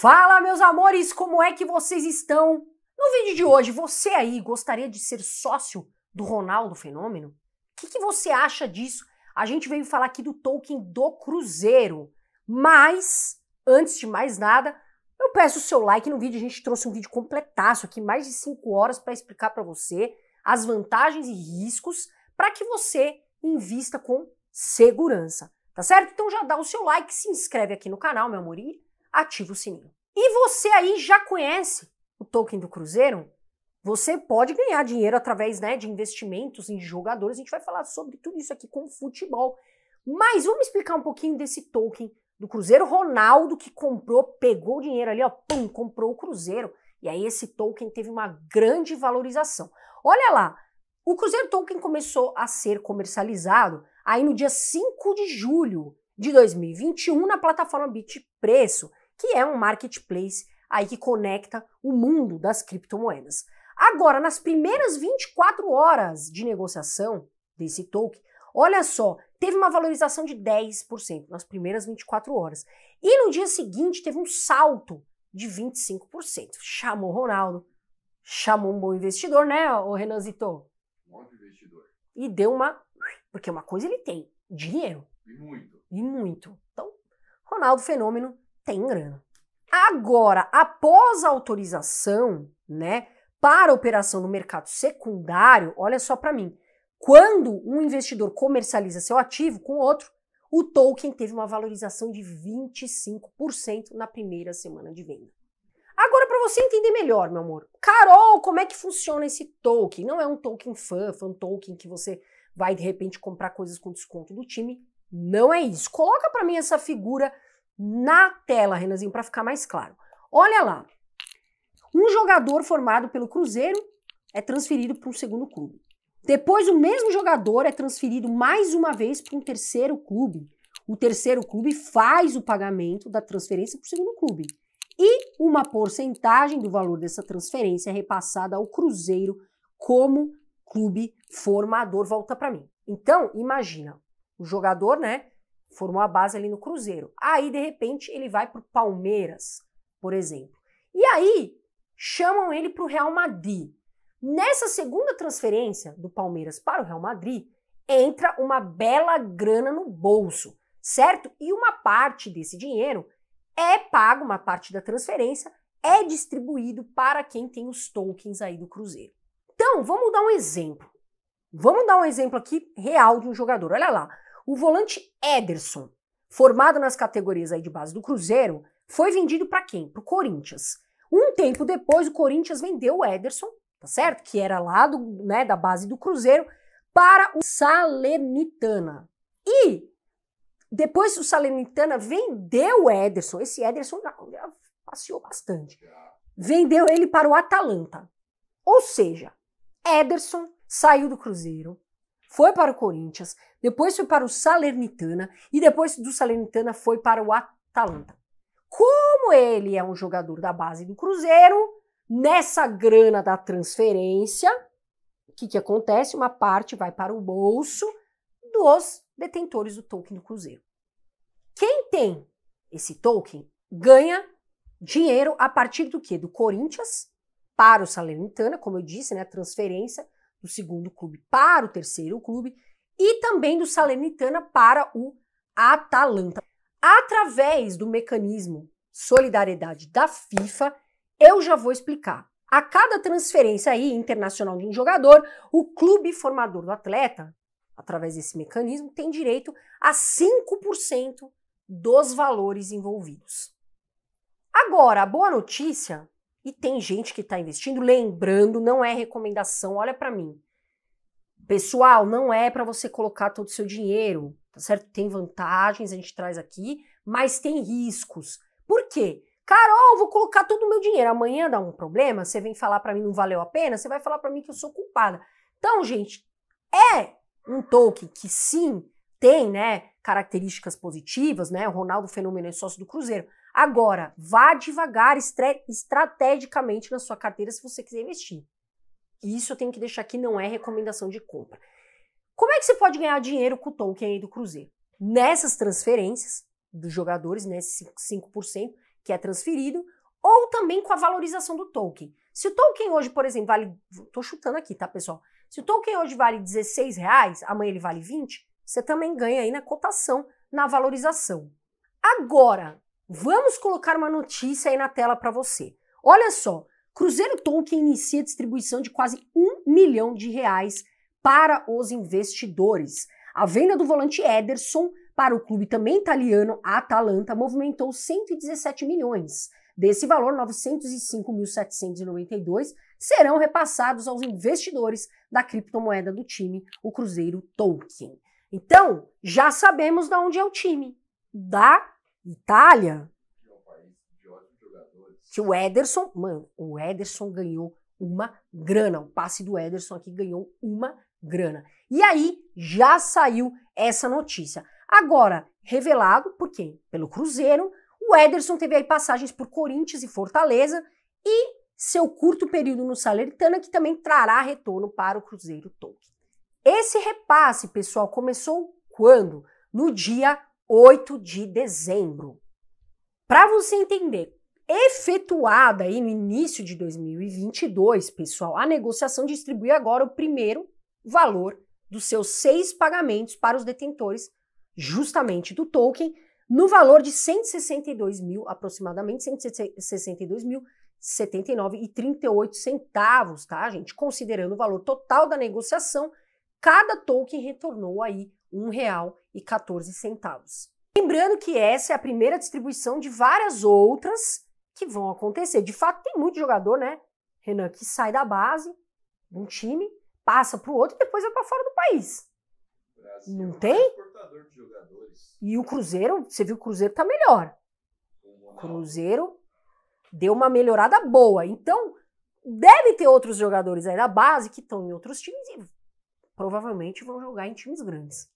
Fala, meus amores, como é que vocês estão? No vídeo de hoje, você aí gostaria de ser sócio do Ronaldo Fenômeno? O que, que, você acha disso? A gente veio falar aqui do Tolkien do Cruzeiro, mas antes de mais nada, eu peço o seu like no vídeo. A gente trouxe um vídeo completaço aqui, mais de 5 horas, para explicar para você as vantagens e riscos para que você invista com segurança, tá certo? Então já dá o seu like, se inscreve aqui no canal, meu amor, e ativa o sininho. E você aí já conhece o token do Cruzeiro? Você pode ganhar dinheiro através né, de investimentos em jogadores. A gente vai falar sobre tudo isso aqui com futebol. Mas vamos explicar um pouquinho desse token do Cruzeiro. Ronaldo que comprou, pegou o dinheiro ali, ó, pum, comprou o Cruzeiro. E aí esse token teve uma grande valorização. Olha lá, o Cruzeiro Token começou a ser comercializado aí no dia 5 de julho de 2021 na plataforma Bitpreço que é um marketplace aí que conecta o mundo das criptomoedas. Agora, nas primeiras 24 horas de negociação desse token, olha só, teve uma valorização de 10% nas primeiras 24 horas. E no dia seguinte teve um salto de 25%. Chamou Ronaldo, chamou um bom investidor, né, o Renanzito? Um bom investidor. E deu uma. Porque uma coisa ele tem: dinheiro. E muito. E muito. Então, Ronaldo Fenômeno tem grana. Agora, após a autorização, né, para operação no mercado secundário, olha só para mim, quando um investidor comercializa seu ativo com outro, o token teve uma valorização de 25% na primeira semana de venda. Agora, para você entender melhor, meu amor, Carol, como é que funciona esse token? Não é um token fã, fã token que você vai de repente comprar coisas com desconto do time. Não é isso. Coloca para mim essa figura na tela, Renanzinho, para ficar mais claro. Olha lá. Um jogador formado pelo Cruzeiro é transferido para um segundo clube. Depois, o mesmo jogador é transferido mais uma vez para um terceiro clube. O terceiro clube faz o pagamento da transferência para o segundo clube. E uma porcentagem do valor dessa transferência é repassada ao Cruzeiro como clube formador. Volta para mim. Então, imagina, o jogador, né, formou a base ali no Cruzeiro. Aí, de repente, ele vai para o Palmeiras, por exemplo. E aí, chamam ele para o Real Madrid. Nessa segunda transferência do Palmeiras para o Real Madrid, entra uma bela grana no bolso, certo? E uma parte desse dinheiro é pago, uma parte da transferência é distribuído para quem tem os tokens aí do Cruzeiro. Então, vamos dar um exemplo. Vamos dar um exemplo aqui real de um jogador. Olha lá, o volante Ederson, formado nas categorias aí de base do Cruzeiro, foi vendido para quem? Para o Corinthians. Um tempo depois, o Corinthians vendeu o Ederson, tá certo? Que era lá do, né, da base do Cruzeiro, para o Salernitana. E depois o Salernitana vendeu o Ederson. Esse Ederson já, já passeou bastante. Vendeu ele para o Atalanta. Ou seja, Ederson saiu do Cruzeiro, foi para o Corinthians, depois foi para o Salernitana e depois do Salernitana foi para o Atalanta. Como ele é um jogador da base do Cruzeiro, nessa grana da transferência, o que, que acontece? Uma parte vai para o bolso dos detentores do token do Cruzeiro. Quem tem esse token ganha dinheiro a partir do que? Do Corinthians para o Salernitana, como eu disse, né, transferência do segundo clube para o terceiro clube e também do Salernitana para o Atalanta. Através do mecanismo solidariedade da FIFA, eu já vou explicar. A cada transferência aí internacional de um jogador, o clube formador do atleta, através desse mecanismo, tem direito a 5% dos valores envolvidos. Agora, a boa notícia, e tem gente que está investindo, lembrando, não é recomendação, olha para mim. Pessoal, não é para você colocar todo o seu dinheiro, tá certo? Tem vantagens, a gente traz aqui, mas tem riscos. Por quê? Carol, vou colocar todo o meu dinheiro. Amanhã dá um problema, você vem falar para mim não valeu a pena, você vai falar para mim que eu sou culpada. Então, gente, é um token que sim tem, né, características positivas, né? O Ronaldo Fenômeno é sócio do Cruzeiro. Agora, vá devagar, estrategicamente na sua carteira se você quiser investir. E isso eu tenho que deixar aqui, não é recomendação de compra. Como é que você pode ganhar dinheiro com o token aí do Cruzeiro? Nessas transferências dos jogadores, nesse né, 5% que é transferido, ou também com a valorização do token. Se o token hoje, por exemplo, vale. Tô chutando aqui, tá, pessoal? Se o token hoje vale 16 reais, amanhã ele vale 20, você também ganha aí na cotação, na valorização. Agora, vamos colocar uma notícia aí na tela para você. Olha só, Cruzeiro Tolkien inicia a distribuição de quase um milhão de reais para os investidores. A venda do volante Ederson para o clube também italiano Atalanta movimentou 117 milhões. Desse valor, 905.792 serão repassados aos investidores da criptomoeda do time, o Cruzeiro Tolkien. Então, já sabemos de onde é o time. Da Itália que o Ederson, mano, o Ederson ganhou uma grana. O passe do Ederson aqui ganhou uma grana. E aí já saiu essa notícia. Agora, revelado por quem? Pelo Cruzeiro. O Ederson teve aí passagens por Corinthians e Fortaleza e seu curto período no Salernitana, que também trará retorno para o Cruzeiro Tolkien. Esse repasse, pessoal, começou quando? No dia 8 de dezembro. Para você entender efetuada aí no início de 2022, pessoal, a negociação distribui agora o primeiro valor dos seus seis pagamentos para os detentores, justamente do token, no valor de 162 mil, aproximadamente 162 mil. 79 e 38 centavos, tá, gente? Considerando o valor total da negociação, cada token retornou aí um real e 14 centavos. Lembrando que essa é a primeira distribuição de várias outras que vão acontecer. De fato, tem muito jogador, né, Renan, que sai da base de um time, passa para o outro e depois vai para fora do país. Brasil não é tem? E o Cruzeiro, você viu, o Cruzeiro tá melhor. O Cruzeiro deu uma melhorada boa. Então, deve ter outros jogadores aí da base que estão em outros times e provavelmente vão jogar em times grandes.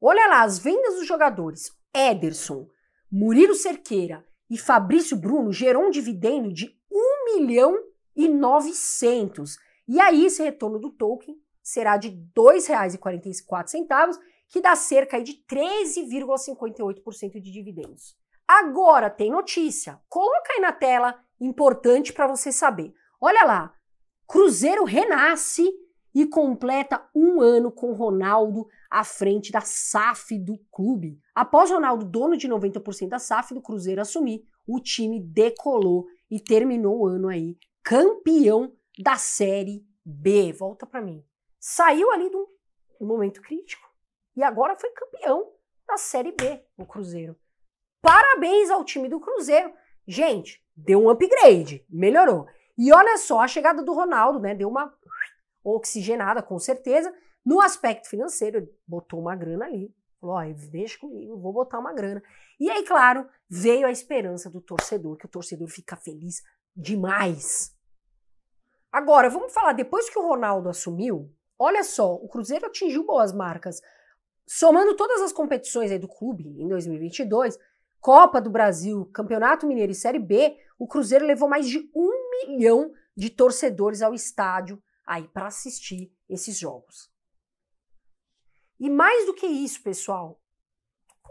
Olha lá, as vendas dos jogadores. Ederson, Murilo Cerqueira, e Fabrício Bruno gerou um dividendo de 1 milhão e 900. E aí esse retorno do token será de R$ 2,44, que dá cerca aí de 13,58% de dividendos. Agora tem notícia. Coloca aí na tela, importante para você saber. Olha lá. Cruzeiro renasce e completa um ano com Ronaldo à frente da SAF do clube. Após Ronaldo, dono de 90% da SAF do Cruzeiro, assumir, o time decolou e terminou o ano aí campeão da Série B. Volta para mim. Saiu ali de um momento crítico e agora foi campeão da Série B, o Cruzeiro. Parabéns ao time do Cruzeiro. Gente, deu um upgrade, melhorou. E olha só, a chegada do Ronaldo, né, deu uma oxigenada, com certeza. No aspecto financeiro, ele botou uma grana ali, falou: ó, deixa comigo, vou botar uma grana. E aí, claro, veio a esperança do torcedor, que o torcedor fica feliz demais. Agora, vamos falar, depois que o Ronaldo assumiu, olha só, o Cruzeiro atingiu boas marcas. Somando todas as competições aí do clube em 2022, Copa do Brasil, Campeonato Mineiro e Série B, o Cruzeiro levou mais de um milhão de torcedores ao estádio aí para assistir esses jogos. E mais do que isso, pessoal,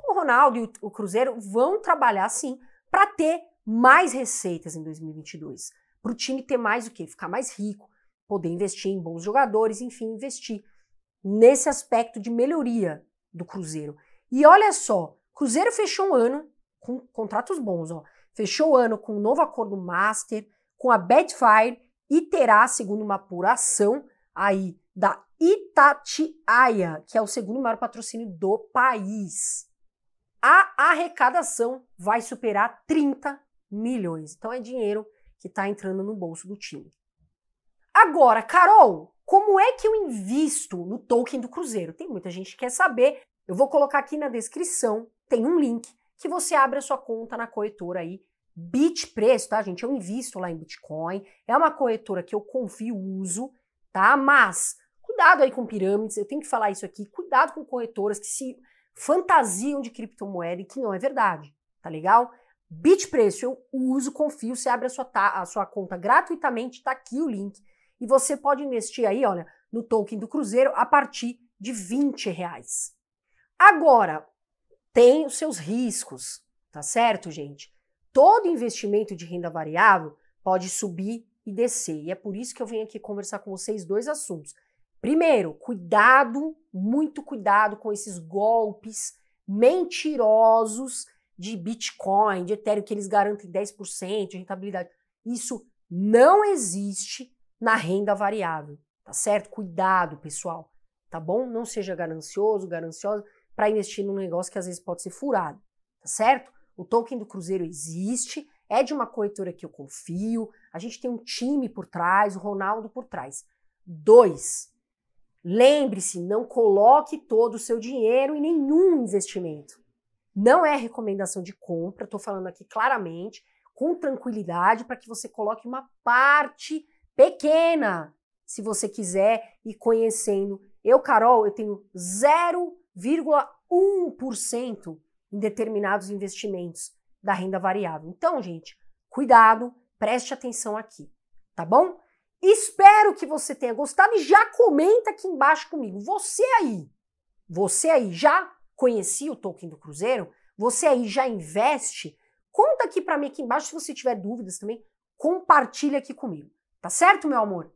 o Ronaldo e o Cruzeiro vão trabalhar sim para ter mais receitas em 2022, para o time ter mais o que, ficar mais rico, poder investir em bons jogadores, enfim, investir nesse aspecto de melhoria do Cruzeiro. E olha só, Cruzeiro fechou um ano com contratos bons, ó. Fechou o ano com um novo acordo master, com a Betfire e terá, segundo uma apuração aí da Itatiaia, que é o segundo maior patrocínio do país, a arrecadação vai superar 30 milhões. Então é dinheiro que está entrando no bolso do time. Agora, Carol, como é que eu invisto no token do Cruzeiro? Tem muita gente que quer saber. Eu vou colocar aqui na descrição, tem um link que você abre a sua conta na corretora aí Bitpreço, tá, gente? Eu invisto lá em Bitcoin, é uma corretora que eu confio, uso, tá? Mas cuidado aí com pirâmides, eu tenho que falar isso aqui, cuidado com corretoras que se fantasiam de criptomoeda e que não é verdade, tá legal? Bitpreço eu uso, confio, você abre a sua, a sua conta gratuitamente, tá aqui o link, e você pode investir aí, olha, no token do Cruzeiro a partir de 20 reais. Agora, tem os seus riscos, tá certo, gente? todo investimento de renda variável pode subir e descer. E é por isso que eu venho aqui conversar com vocês dois assuntos. Primeiro, cuidado, muito cuidado com esses golpes mentirosos de Bitcoin, de Ethereum, que eles garantem 10% de rentabilidade. Isso não existe na renda variável, tá certo? Cuidado, pessoal, tá bom? Não seja ganancioso, gananciosa para investir num negócio que às vezes pode ser furado, tá certo? O token do Cruzeiro existe, é de uma corretora que eu confio, a gente tem um time por trás, o Ronaldo por trás. Dois, lembre-se, não coloque todo o seu dinheiro em nenhum investimento. Não é recomendação de compra, estou falando aqui claramente, com tranquilidade, para que você coloque uma parte pequena, se você quiser ir conhecendo. Eu, Carol, eu tenho 0,1% em determinados investimentos da renda variável. Então, gente, cuidado, preste atenção aqui, tá bom? Espero que você tenha gostado e já comenta aqui embaixo comigo. Você aí, você aí já conhecia o token do Cruzeiro? Você aí já investe? Conta aqui para mim aqui embaixo se você tiver dúvidas também, compartilha aqui comigo. Tá certo, meu amor?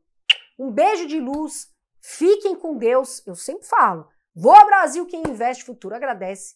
Um beijo de luz. Fiquem com Deus. Eu sempre falo. Vou ao Brasil, quem investe futuro agradece